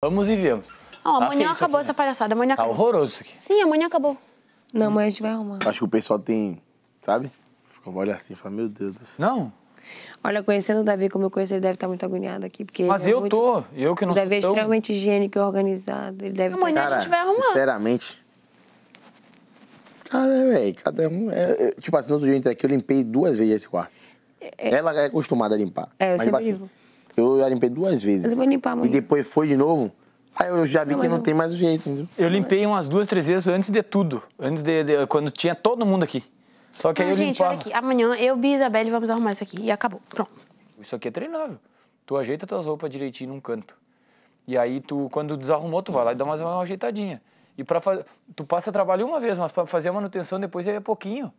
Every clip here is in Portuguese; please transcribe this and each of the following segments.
Vamos e vemos. Ó, tá amanhã acabou essa né? palhaçada. Amanhã tá acabou. horroroso isso aqui. Sim, amanhã acabou. Não, amanhã a gente vai arrumar. Acho que o pessoal tem, sabe? Fica olha assim e fala, meu Deus do céu. Não. Olha, conhecendo o Davi como eu conheço, ele deve estar tá muito agoniado aqui. Porque Mas é eu é muito... tô, eu que não sou. Davi é tão... extremamente higiênico e organizado. Ele deve Amanhã estar... Cara, a gente vai arrumar. Sinceramente. Cara, velho, cada um. É, é... tipo assim, no outro dia eu entrei aqui, eu limpei duas vezes esse quarto. É... é. Ela é acostumada a limpar. É, eu mas, tipo sempre tipo, assim, eu já limpei duas vezes. Eu vou limpar amanhã. E depois foi de novo. Aí eu já vi não, que não eu... tem mais jeito, entendeu? Eu limpei umas duas, três vezes antes de tudo. Antes de. de quando tinha todo mundo aqui. Só que não, aí eu gente, olha aqui. Amanhã eu, e Isabelle vamos arrumar isso aqui. E acabou. Pronto. Isso aqui é treinável. Tu ajeita tuas roupas direitinho num canto. E aí tu, quando desarrumou, tu vai lá e dá mais uma ajeitadinha. E para fazer. Tu passa trabalho uma vez, mas para fazer a manutenção depois é pouquinho.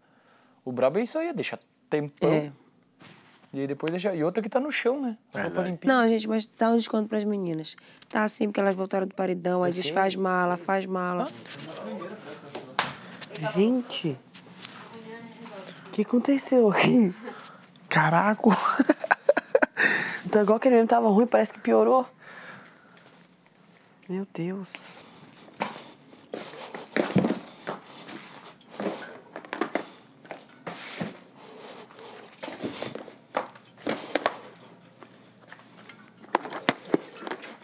O brabo é isso aí, é deixa tempão. É. E aí depois deixa. E outra que tá no chão, né? A roupa limpinha. Não, gente, mas dá um desconto pras meninas. Tá assim, porque elas voltaram do paredão, aí faz mala, faz mala. Gente. O que aconteceu aqui? Caraca! então, igual aquele mesmo tava ruim, parece que piorou. Meu Deus.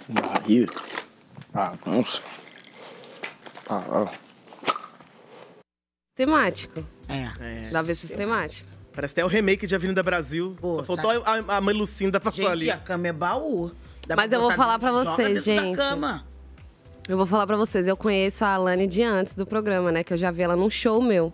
Barril. Bagunça. Ah. Parada. Ah, ah. Temático. É. é. Dá ver sistemático. Parece até o remake de Avenida Brasil. Pô, Só faltou a, a mãe Lucinda passar gente, ali. a cama é baú. Dá Mas eu vou falar pra vocês, gente. Eu vou falar pra vocês. Eu conheço a Alane de antes do programa, né? Que eu já vi ela num show meu.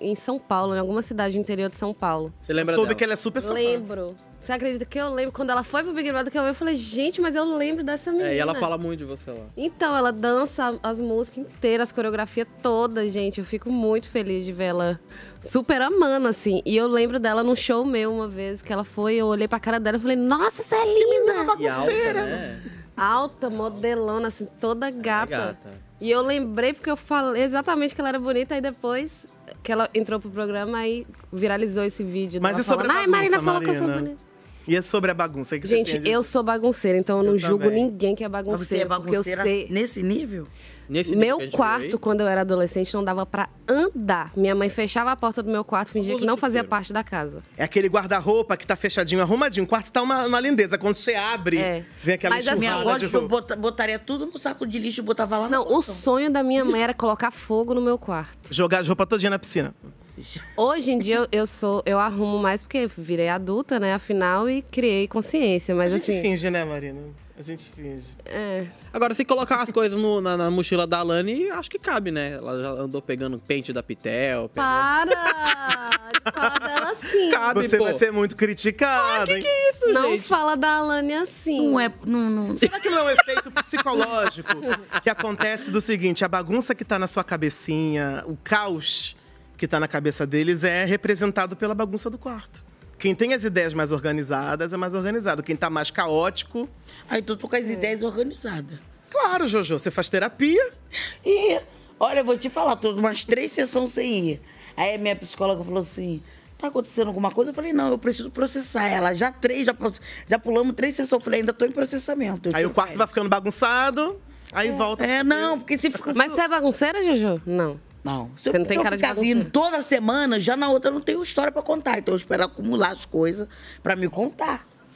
Em São Paulo, em alguma cidade do interior de São Paulo. Você lembra Soube dela? que ela é super sofá. Lembro. Você acredita que eu lembro? Quando ela foi pro Big Brother que eu, eu falei, gente, mas eu lembro dessa menina. É, e ela fala muito de você lá. Então, ela dança as músicas inteiras, as coreografia toda, gente. Eu fico muito feliz de ver ela super amando, assim. E eu lembro dela num show meu uma vez, que ela foi, eu olhei pra cara dela e falei, nossa, você é linda! Bagunceira! Alta, né? alta, modelona, assim, toda é gata. É gata. E eu lembrei porque eu falei exatamente que ela era bonita, aí depois que ela entrou pro programa, aí viralizou esse vídeo. Mas e é sobre falando, a bagunça, Ai, Marina falou Marina. que eu sou bonita. E é sobre a bagunça que Gente, você tem, eu sou bagunceira, então eu não eu julgo ninguém que é bagunceira. você é bagunceira sei... Assim, nesse nível? Nesse meu quarto, quando eu era adolescente, não dava para andar. Minha mãe fechava a porta do meu quarto, fingia Todo que não fazia parte da casa. É aquele guarda-roupa que tá fechadinho, arrumadinho. O quarto tá uma, uma lindeza. Quando você abre, é. vem aquela Mas, assim, minha avó, de eu botaria tudo no saco de lixo e botava lá no Não, o sonho da minha mãe era colocar fogo no meu quarto. Jogar as roupas todinha na piscina. Hoje em dia eu, eu, sou, eu arrumo mais porque virei adulta, né? Afinal, e criei consciência. Mas a gente assim... finge, né, Marina? A gente finge. É. Agora, se colocar as coisas no, na, na, mochila da Alane, acho que cabe, né? Ela já andou pegando pente da Pitel. Pegando... Para! Fala dela assim. Cabe, Você pô. vai ser muito criticada. Ah, que, que é isso, não gente? Não fala da Alane assim. Não é. Não, não. Será que não é um efeito psicológico que acontece do seguinte: a bagunça que tá na sua cabecinha, o caos que está na cabeça deles é representado pela bagunça do quarto. Quem tem as ideias mais organizadas é mais organizado. Quem está mais caótico. aí tu tô com as é. ideias organizadas. Claro, Jojo, você faz terapia. E, olha, eu vou te falar, tô umas três sessões sem ir. Aí a minha psicóloga falou assim: tá acontecendo alguma coisa? Eu falei, não, eu preciso processar ela. Já três, já, já pulamos três sessões. Eu falei, ainda tô em processamento. Aí o quarto vai ficando bagunçado, aí é. volta. É, não, porque se fica. Mas você é bagunceira, Jojo? Não. Não. Se Você eu, não tem cara ficar de vindo toda semana, já na outra eu não tenho história para contar. Então eu espero acumular as coisas para me contar.